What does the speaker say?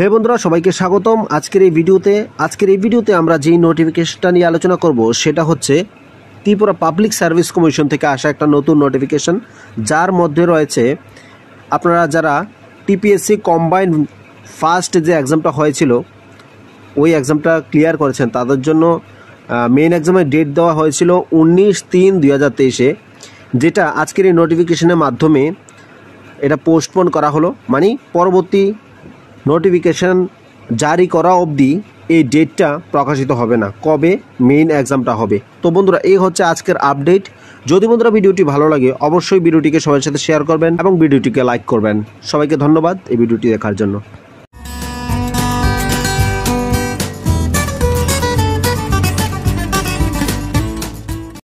হে বন্ধুরা সবাইকে স্বাগতম আজকের এই ভিডিওতে আজকের এই ভিডিওতে আমরা যেই নোটিফিকেশনটা নিয়ে আলোচনা করব সেটা হচ্ছে ত্রিপুরা পাবলিক সার্ভিস কমিশন থেকে আসা একটা নতুন নোটিফিকেশন যার মধ্যে রয়েছে আপনারা যারা টিপিএসসি কম্বাইন্ড ফার্স্ট যে এক্সামটা হয়েছিল ওই এক্সামটা ক্লিয়ার করেছেন তাদের জন্য মেন এক্সামের ডেট দেওয়া হয়েছিল উনিশ তিন দুই হাজার তেইশে যেটা আজকের এই নোটিফিকেশনের মাধ্যমে এটা পোস্টপোন করা হলো মানে পরবর্তী নোটিফিকেশান জারি করা অবধি এই ডেটটা প্রকাশিত হবে না কবে মেইন এক্সামটা হবে তো বন্ধুরা এই হচ্ছে আজকের আপডেট যদি বন্ধুরা ভিডিওটি ভালো লাগে অবশ্যই ভিডিওটিকে সবার সাথে শেয়ার করবেন এবং ভিডিওটিকে লাইক করবেন সবাইকে ধন্যবাদ এই ভিডিওটি দেখার জন্য